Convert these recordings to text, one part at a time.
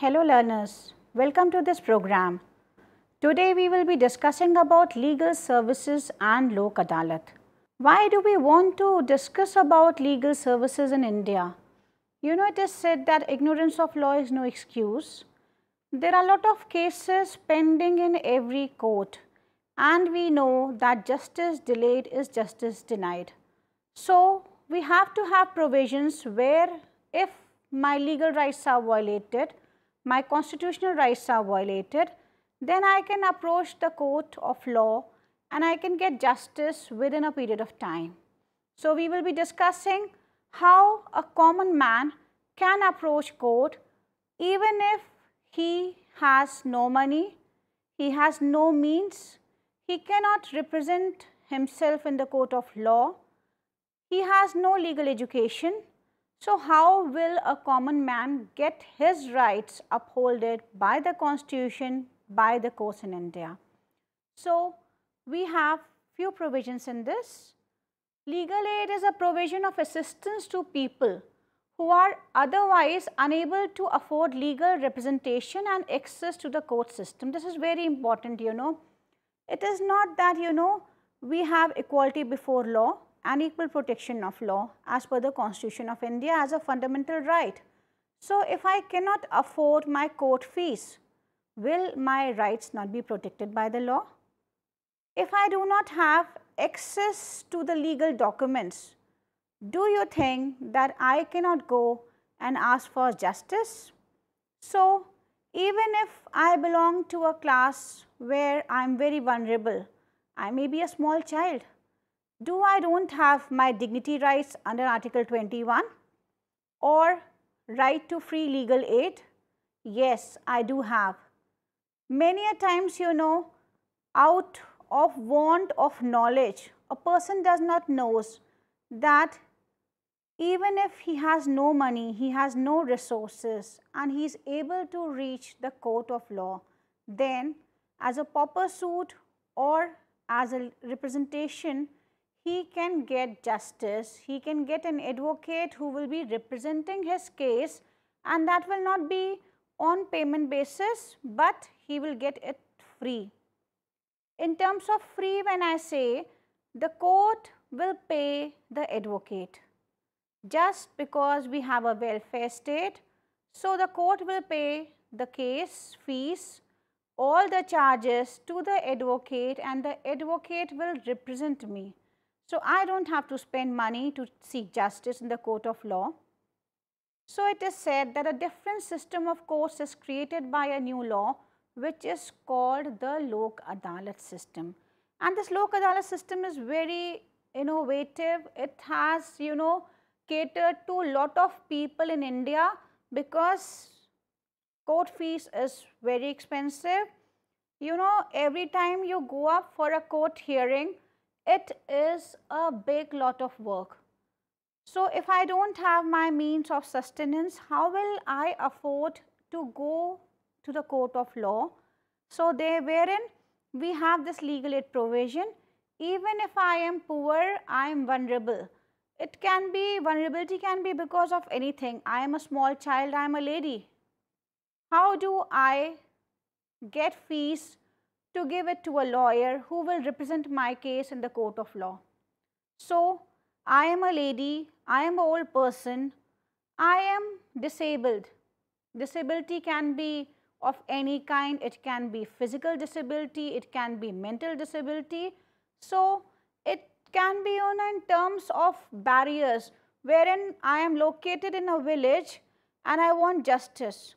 Hello learners, welcome to this program. Today we will be discussing about legal services and Lok Adalat. Why do we want to discuss about legal services in India? You know it is said that ignorance of law is no excuse. There are a lot of cases pending in every court and we know that justice delayed is justice denied. So we have to have provisions where if my legal rights are violated, my constitutional rights are violated, then I can approach the court of law and I can get justice within a period of time. So we will be discussing how a common man can approach court even if he has no money, he has no means, he cannot represent himself in the court of law, he has no legal education so how will a common man get his rights upholded by the constitution, by the courts in India? So we have few provisions in this. Legal aid is a provision of assistance to people who are otherwise unable to afford legal representation and access to the court system. This is very important, you know. It is not that, you know, we have equality before law and equal protection of law as per the Constitution of India as a fundamental right. So, if I cannot afford my court fees, will my rights not be protected by the law? If I do not have access to the legal documents, do you think that I cannot go and ask for justice? So, even if I belong to a class where I am very vulnerable, I may be a small child, do I don't have my dignity rights under Article 21 or right to free legal aid? Yes, I do have. Many a times you know out of want of knowledge a person does not knows that even if he has no money, he has no resources and he is able to reach the court of law, then as a pauper suit or as a representation he can get justice, he can get an advocate who will be representing his case and that will not be on payment basis but he will get it free. In terms of free when I say the court will pay the advocate just because we have a welfare state. So, the court will pay the case fees, all the charges to the advocate and the advocate will represent me. So, I do not have to spend money to seek justice in the court of law. So, it is said that a different system of courts is created by a new law which is called the Lok Adalat system. And this Lok Adalat system is very innovative. It has, you know, catered to a lot of people in India because court fees is very expensive. You know, every time you go up for a court hearing, it is a big lot of work. So, if I do not have my means of sustenance, how will I afford to go to the court of law? So, they wherein we have this legal aid provision, even if I am poor, I am vulnerable. It can be, vulnerability can be because of anything. I am a small child, I am a lady. How do I get fees to give it to a lawyer who will represent my case in the court of law. So, I am a lady, I am an old person, I am disabled. Disability can be of any kind, it can be physical disability, it can be mental disability. So, it can be on in terms of barriers wherein I am located in a village and I want justice.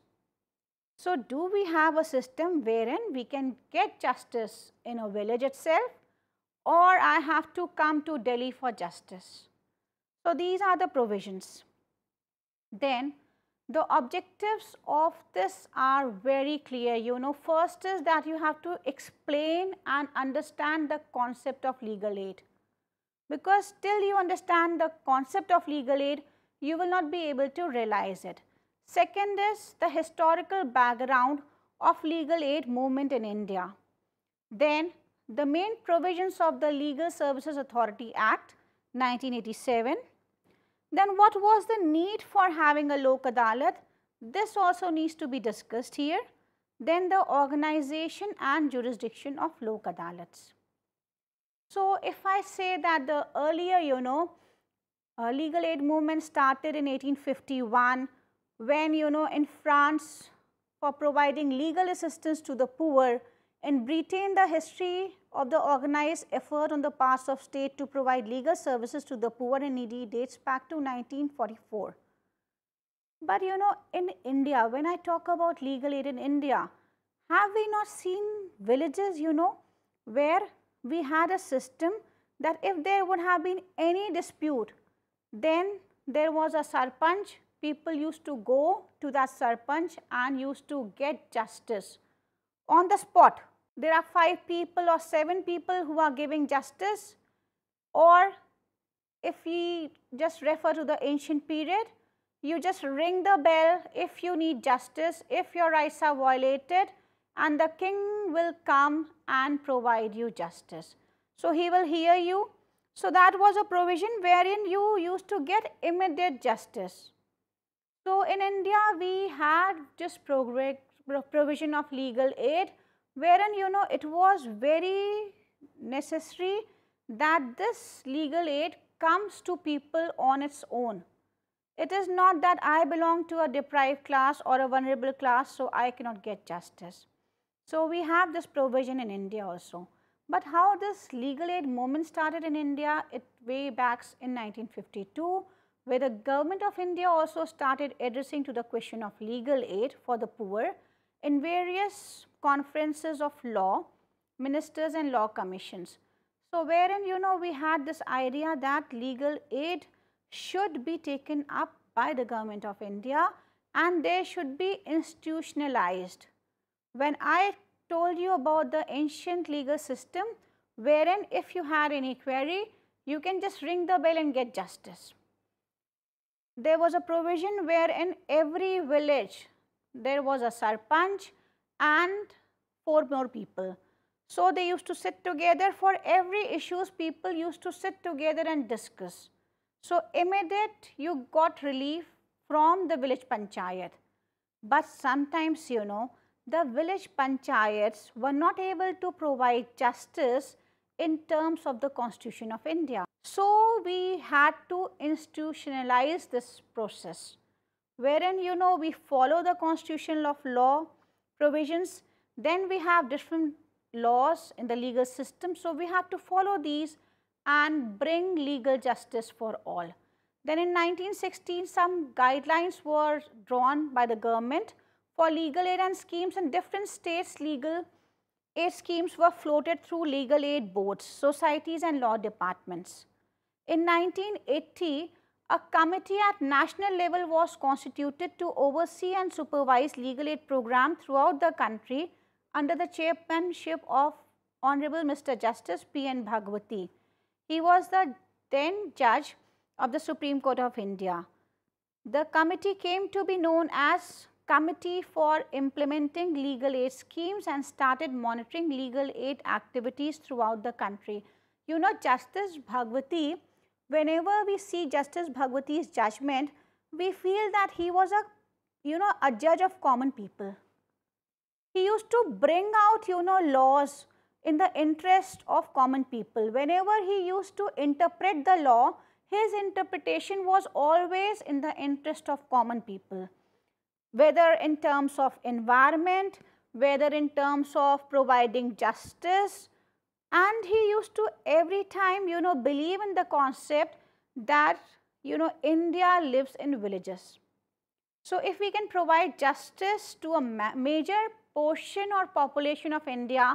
So, do we have a system wherein we can get justice in a village itself or I have to come to Delhi for justice? So, these are the provisions. Then the objectives of this are very clear. You know, first is that you have to explain and understand the concept of legal aid. Because till you understand the concept of legal aid, you will not be able to realize it. Second is the historical background of legal aid movement in India. Then the main provisions of the Legal Services Authority Act 1987. Then what was the need for having a Lok Adalat? This also needs to be discussed here. Then the organization and jurisdiction of Lok Adalats. So if I say that the earlier, you know, uh, legal aid movement started in 1851 when you know in France for providing legal assistance to the poor, in Britain the history of the organized effort on the part of state to provide legal services to the poor and needy dates back to 1944. But you know in India when I talk about legal aid in India, have we not seen villages you know where we had a system that if there would have been any dispute then there was a sarpanch people used to go to the sarpanch and used to get justice on the spot. There are 5 people or 7 people who are giving justice or if we just refer to the ancient period, you just ring the bell if you need justice, if your rights are violated and the king will come and provide you justice. So, he will hear you. So, that was a provision wherein you used to get immediate justice. So, in India we had just provision of legal aid wherein you know it was very necessary that this legal aid comes to people on its own. It is not that I belong to a deprived class or a vulnerable class so I cannot get justice. So, we have this provision in India also. But how this legal aid movement started in India, it way back in 1952 where the government of India also started addressing to the question of legal aid for the poor in various conferences of law, ministers and law commissions. So, wherein you know we had this idea that legal aid should be taken up by the government of India and they should be institutionalized. When I told you about the ancient legal system wherein if you had any query, you can just ring the bell and get justice there was a provision where in every village there was a sarpanch and four more people. So they used to sit together for every issues people used to sit together and discuss. So immediate you got relief from the village panchayat. But sometimes you know the village panchayats were not able to provide justice in terms of the constitution of India. So, we had to institutionalize this process wherein you know we follow the constitutional of law provisions then we have different laws in the legal system. So, we have to follow these and bring legal justice for all. Then in 1916 some guidelines were drawn by the government for legal aid and schemes in different states legal aid schemes were floated through legal aid boards, societies and law departments. In 1980, a committee at national level was constituted to oversee and supervise legal aid program throughout the country under the chairmanship of Honorable Mr. Justice P. N. Bhagwati. He was the then judge of the Supreme Court of India. The committee came to be known as committee for implementing legal aid schemes and started monitoring legal aid activities throughout the country. You know Justice Bhagwati, whenever we see Justice Bhagwati's judgment, we feel that he was a, you know, a judge of common people. He used to bring out, you know, laws in the interest of common people. Whenever he used to interpret the law, his interpretation was always in the interest of common people whether in terms of environment, whether in terms of providing justice. And he used to every time, you know, believe in the concept that, you know, India lives in villages. So, if we can provide justice to a ma major portion or population of India,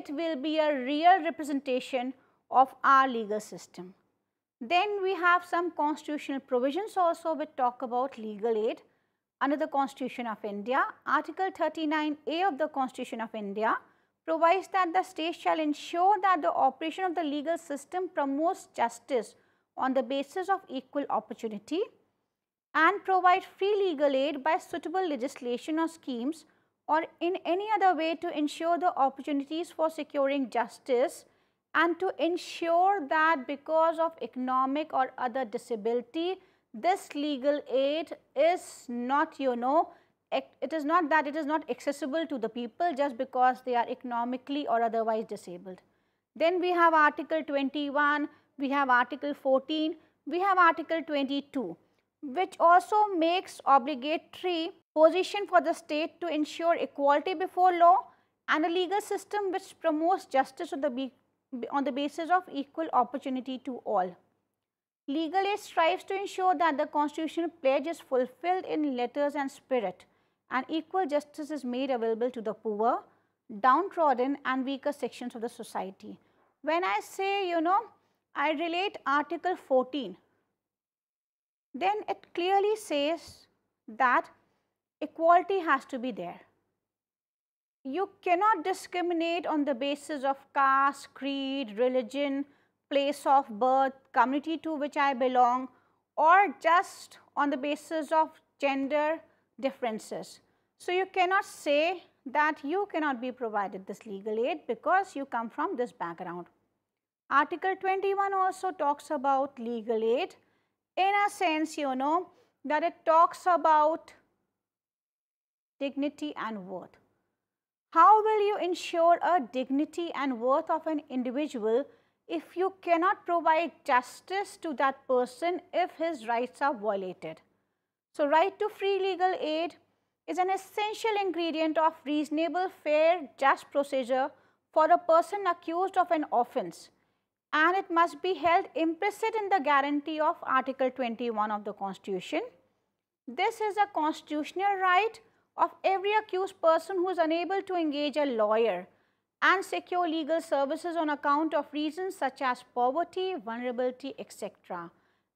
it will be a real representation of our legal system. Then we have some constitutional provisions also which talk about legal aid under the Constitution of India. Article 39A of the Constitution of India provides that the state shall ensure that the operation of the legal system promotes justice on the basis of equal opportunity and provide free legal aid by suitable legislation or schemes or in any other way to ensure the opportunities for securing justice and to ensure that because of economic or other disability, this legal aid is not you know it is not that it is not accessible to the people just because they are economically or otherwise disabled. Then we have article 21, we have article 14, we have article 22 which also makes obligatory position for the state to ensure equality before law and a legal system which promotes justice on the, on the basis of equal opportunity to all. Legal aid strives to ensure that the constitutional pledge is fulfilled in letters and spirit and equal justice is made available to the poor, downtrodden and weaker sections of the society. When I say, you know, I relate Article 14, then it clearly says that equality has to be there. You cannot discriminate on the basis of caste, creed, religion, place of birth, community to which I belong, or just on the basis of gender differences. So you cannot say that you cannot be provided this legal aid because you come from this background. Article 21 also talks about legal aid in a sense you know that it talks about dignity and worth. How will you ensure a dignity and worth of an individual if you cannot provide justice to that person if his rights are violated. So, right to free legal aid is an essential ingredient of reasonable, fair, just procedure for a person accused of an offence and it must be held implicit in the guarantee of Article 21 of the Constitution. This is a constitutional right of every accused person who is unable to engage a lawyer and secure legal services on account of reasons such as poverty, vulnerability, etc.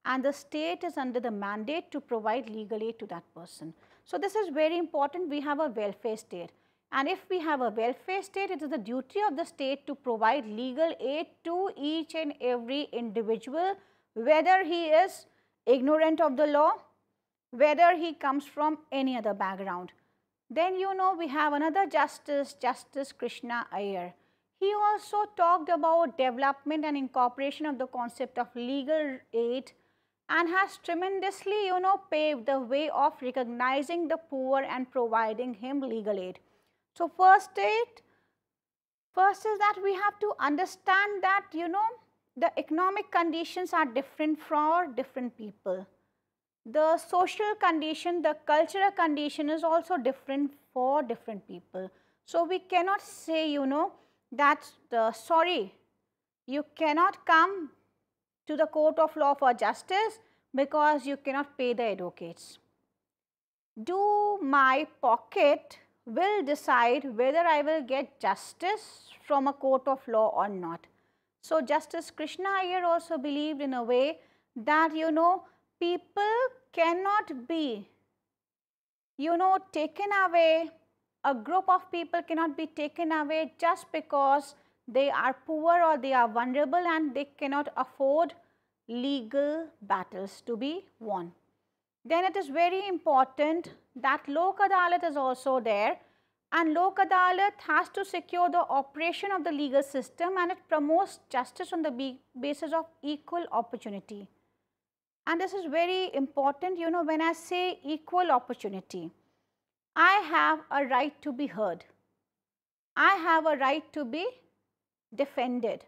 And the state is under the mandate to provide legal aid to that person. So this is very important. We have a welfare state. And if we have a welfare state, it is the duty of the state to provide legal aid to each and every individual, whether he is ignorant of the law, whether he comes from any other background. Then you know we have another justice, Justice Krishna Iyer. He also talked about development and incorporation of the concept of legal aid and has tremendously you know paved the way of recognizing the poor and providing him legal aid. So, first aid, first is that we have to understand that you know the economic conditions are different for different people the social condition, the cultural condition is also different for different people. So, we cannot say you know that the sorry you cannot come to the court of law for justice because you cannot pay the advocates. Do my pocket will decide whether I will get justice from a court of law or not. So, Justice Krishna Iyer also believed in a way that you know people cannot be, you know, taken away, a group of people cannot be taken away just because they are poor or they are vulnerable and they cannot afford legal battles to be won. Then it is very important that Lok Adalat is also there and Lok Adalat has to secure the operation of the legal system and it promotes justice on the basis of equal opportunity and this is very important you know when I say equal opportunity, I have a right to be heard, I have a right to be defended.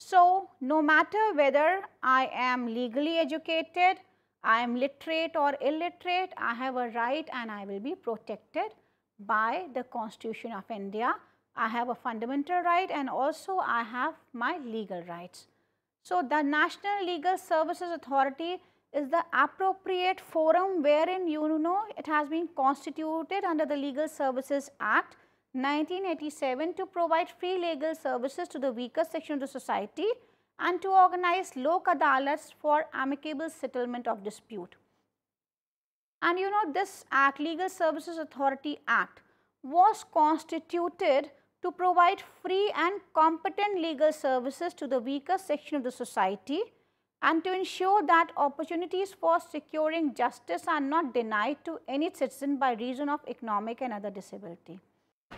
So, no matter whether I am legally educated, I am literate or illiterate, I have a right and I will be protected by the constitution of India. I have a fundamental right and also I have my legal rights. So, the National Legal Services Authority is the appropriate forum wherein you know it has been constituted under the Legal Services Act 1987 to provide free legal services to the weaker section of the society and to organize lok adalats for amicable settlement of dispute. And you know this Act, Legal Services Authority Act was constituted to provide free and competent legal services to the weaker section of the society and to ensure that opportunities for securing justice are not denied to any citizen by reason of economic and other disability.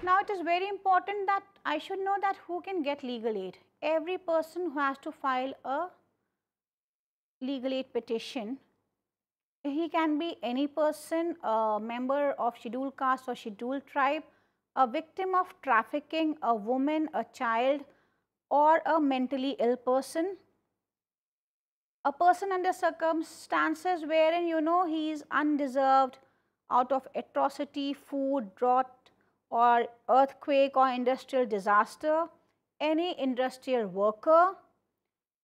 Now it is very important that I should know that who can get legal aid. Every person who has to file a legal aid petition, he can be any person, a member of scheduled caste or scheduled tribe, a victim of trafficking, a woman, a child or a mentally ill person. A person under circumstances wherein you know he is undeserved out of atrocity, food, drought or earthquake or industrial disaster, any industrial worker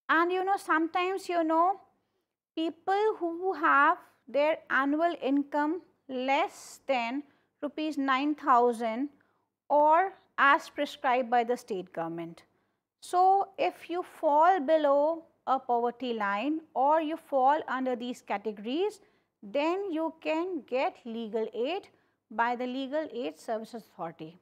and you know sometimes you know people who have their annual income less than rupees 9000 or as prescribed by the state government. So, if you fall below a poverty line or you fall under these categories, then you can get legal aid by the Legal Aid Services Authority.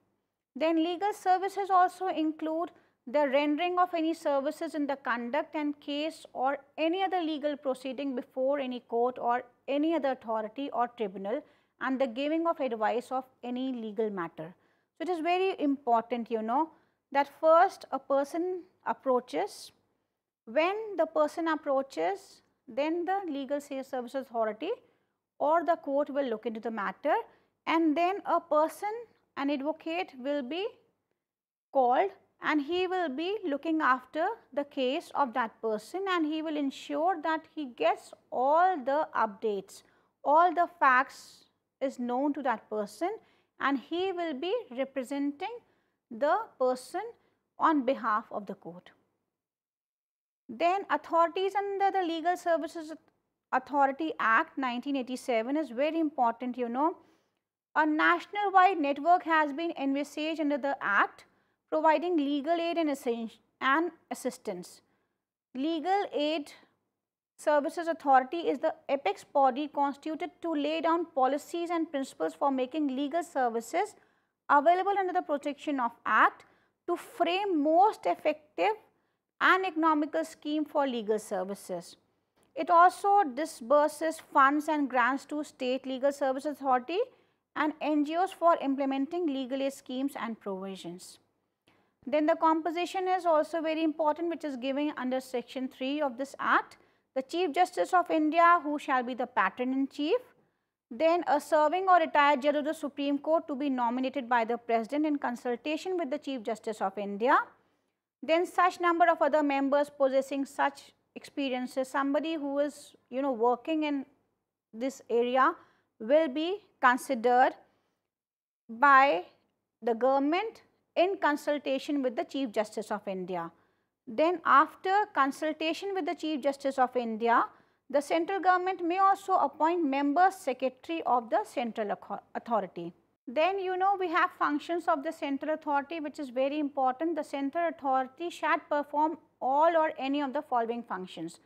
Then legal services also include the rendering of any services in the conduct and case or any other legal proceeding before any court or any other authority or tribunal and the giving of advice of any legal matter. So, it is very important you know that first a person approaches, when the person approaches then the legal service authority or the court will look into the matter and then a person an advocate will be called and he will be looking after the case of that person and he will ensure that he gets all the updates all the facts is known to that person and he will be representing the person on behalf of the court. Then authorities under the Legal Services Authority Act 1987 is very important you know. A national wide network has been envisaged under the act providing legal aid and, and assistance. Legal aid Services Authority is the apex body constituted to lay down policies and principles for making legal services available under the protection of Act to frame most effective and economical scheme for legal services. It also disburses funds and grants to state legal services authority and NGOs for implementing legal aid schemes and provisions. Then the composition is also very important which is given under section 3 of this act the Chief Justice of India who shall be the patron-in-chief, then a serving or retired judge of the Supreme Court to be nominated by the President in consultation with the Chief Justice of India, then such number of other members possessing such experiences, somebody who is you know working in this area will be considered by the government in consultation with the Chief Justice of India. Then after consultation with the Chief Justice of India, the central government may also appoint members secretary of the central authority. Then you know we have functions of the central authority which is very important. The central authority shall perform all or any of the following functions.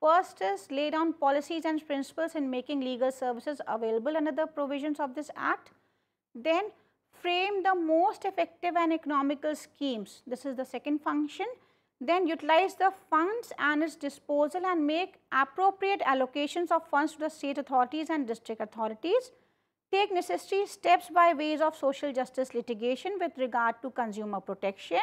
First is lay down policies and principles in making legal services available under the provisions of this act. Then frame the most effective and economical schemes. This is the second function then utilize the funds and its disposal and make appropriate allocations of funds to the state authorities and district authorities. Take necessary steps by ways of social justice litigation with regard to consumer protection.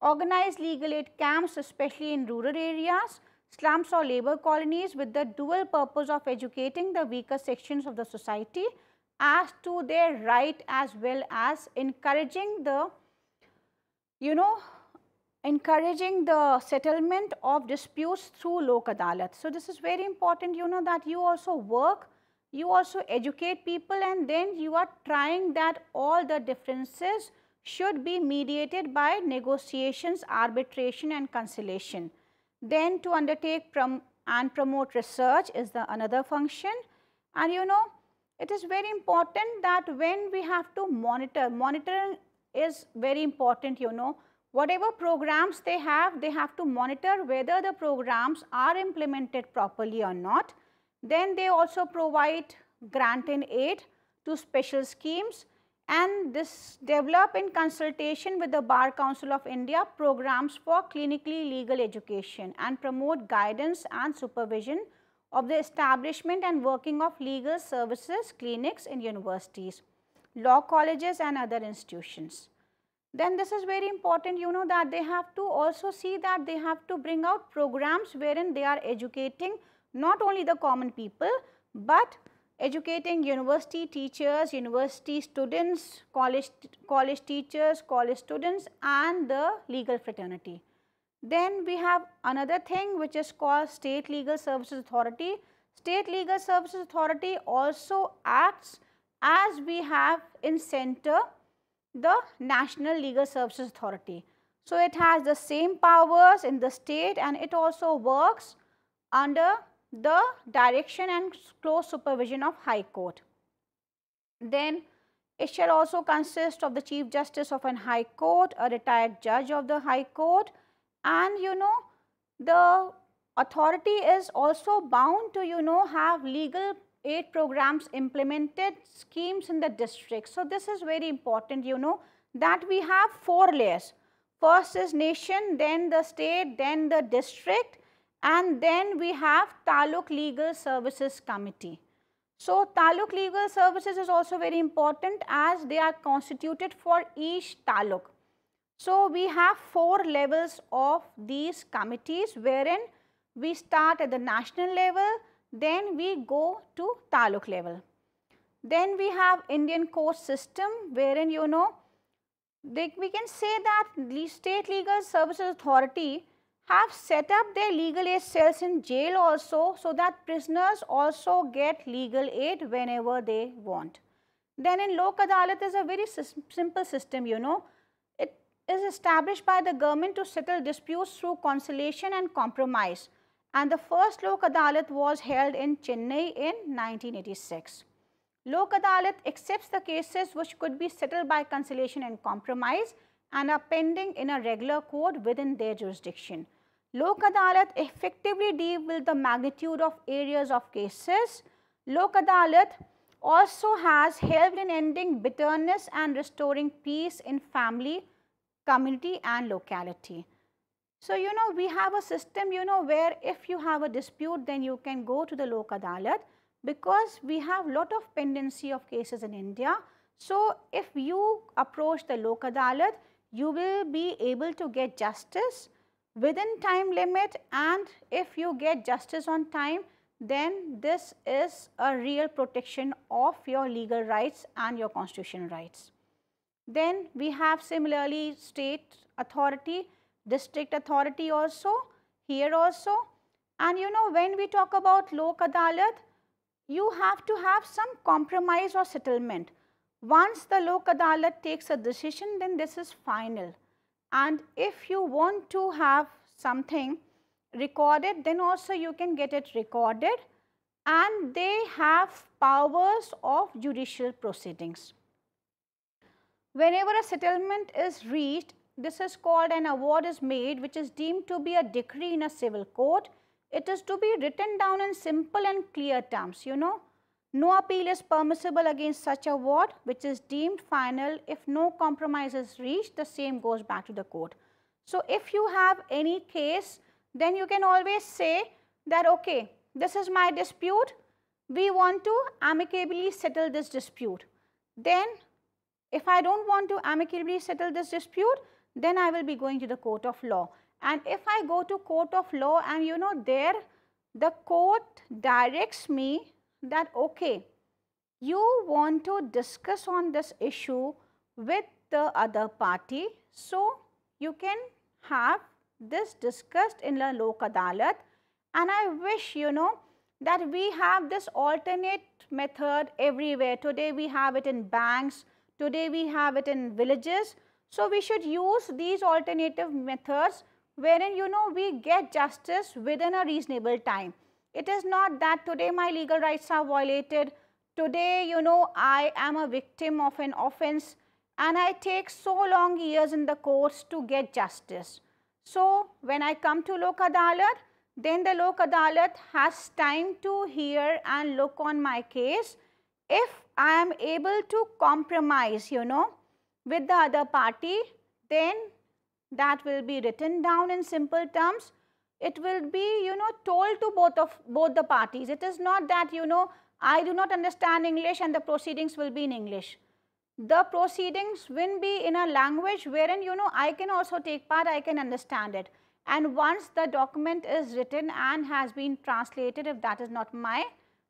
Organize legal aid camps especially in rural areas, slums or labor colonies with the dual purpose of educating the weaker sections of the society as to their right as well as encouraging the you know encouraging the settlement of disputes through lok adalat. So, this is very important you know that you also work, you also educate people and then you are trying that all the differences should be mediated by negotiations, arbitration and conciliation. Then to undertake prom and promote research is the another function and you know it is very important that when we have to monitor, monitoring is very important you know whatever programs they have, they have to monitor whether the programs are implemented properly or not. Then they also provide grant and aid to special schemes and this develop in consultation with the Bar Council of India programs for clinically legal education and promote guidance and supervision of the establishment and working of legal services, clinics in universities, law colleges and other institutions then this is very important you know that they have to also see that they have to bring out programs wherein they are educating not only the common people but educating university teachers, university students, college, college teachers, college students and the legal fraternity. Then we have another thing which is called State Legal Services Authority. State Legal Services Authority also acts as we have in center the National Legal Services Authority. So, it has the same powers in the state and it also works under the direction and close supervision of High Court. Then it shall also consist of the Chief Justice of an High Court, a retired judge of the High Court and you know the authority is also bound to you know have legal eight programs implemented schemes in the district. So this is very important you know that we have four layers. First is nation, then the state, then the district and then we have Taluk Legal Services Committee. So Taluk Legal Services is also very important as they are constituted for each Taluk. So we have four levels of these committees wherein we start at the national level, then we go to taluk level. Then we have Indian court system wherein you know they, we can say that the state legal services authority have set up their legal aid cells in jail also so that prisoners also get legal aid whenever they want. Then in Lok Adalat is a very simple system you know. It is established by the government to settle disputes through conciliation and compromise and the first Lok Adalat was held in Chennai in 1986. Lok Adalat accepts the cases which could be settled by conciliation and compromise and are pending in a regular court within their jurisdiction. Lok Adalat effectively deal with the magnitude of areas of cases. Lok Adalat also has helped in ending bitterness and restoring peace in family, community and locality. So, you know we have a system you know where if you have a dispute then you can go to the Lok Adalat because we have lot of pendency of cases in India. So, if you approach the Lok Adalat you will be able to get justice within time limit and if you get justice on time then this is a real protection of your legal rights and your constitutional rights. Then we have similarly state authority district authority also, here also. And you know when we talk about Lok Adalat, you have to have some compromise or settlement. Once the Lok Adalat takes a decision then this is final. And if you want to have something recorded then also you can get it recorded and they have powers of judicial proceedings. Whenever a settlement is reached this is called an award is made which is deemed to be a decree in a civil court. It is to be written down in simple and clear terms, you know. No appeal is permissible against such award which is deemed final. If no compromise is reached, the same goes back to the court. So, if you have any case, then you can always say that, okay, this is my dispute. We want to amicably settle this dispute. Then, if I don't want to amicably settle this dispute, then I will be going to the court of law. And if I go to court of law and you know there the court directs me that okay, you want to discuss on this issue with the other party. So, you can have this discussed in the local Adalat and I wish you know that we have this alternate method everywhere. Today we have it in banks, today we have it in villages. So, we should use these alternative methods wherein you know we get justice within a reasonable time. It is not that today my legal rights are violated, today you know I am a victim of an offense and I take so long years in the courts to get justice. So, when I come to Lok Adalat, then the Lok Adalat has time to hear and look on my case. If I am able to compromise, you know, with the other party, then that will be written down in simple terms. It will be, you know, told to both of both the parties. It is not that, you know, I do not understand English and the proceedings will be in English. The proceedings will be in a language wherein, you know, I can also take part, I can understand it. And once the document is written and has been translated, if that is not my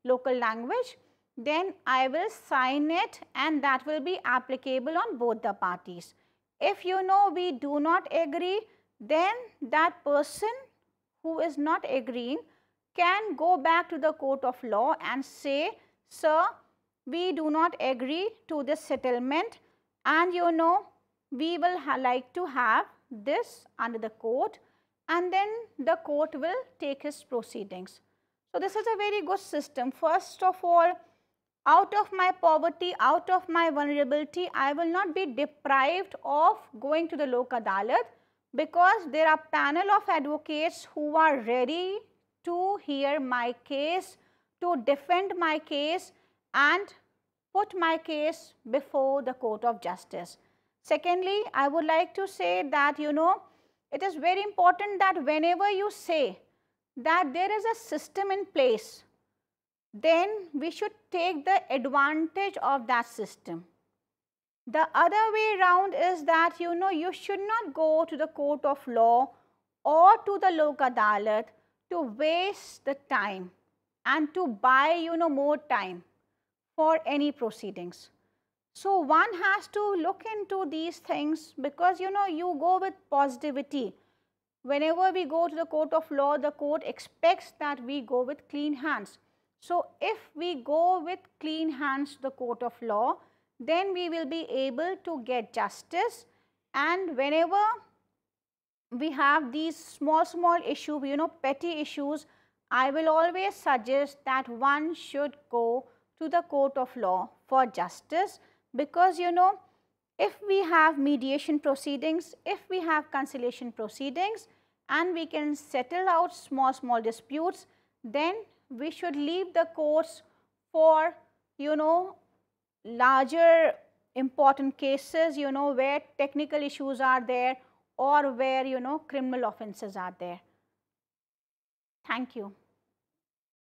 local language, then I will sign it and that will be applicable on both the parties. If you know we do not agree, then that person who is not agreeing can go back to the court of law and say, sir, we do not agree to this settlement and you know we will like to have this under the court and then the court will take his proceedings. So, this is a very good system. First of all, out of my poverty, out of my vulnerability, I will not be deprived of going to the Lok Adalat because there are panel of advocates who are ready to hear my case, to defend my case and put my case before the court of justice. Secondly, I would like to say that you know it is very important that whenever you say that there is a system in place then we should take the advantage of that system. The other way around is that you know you should not go to the court of law or to the Lokadalat to waste the time and to buy you know more time for any proceedings. So one has to look into these things because you know you go with positivity. Whenever we go to the court of law, the court expects that we go with clean hands. So, if we go with clean hands to the court of law, then we will be able to get justice and whenever we have these small small issues, you know petty issues, I will always suggest that one should go to the court of law for justice because you know if we have mediation proceedings, if we have conciliation proceedings and we can settle out small small disputes, then we should leave the courts for, you know, larger important cases, you know, where technical issues are there or where, you know, criminal offences are there. Thank you.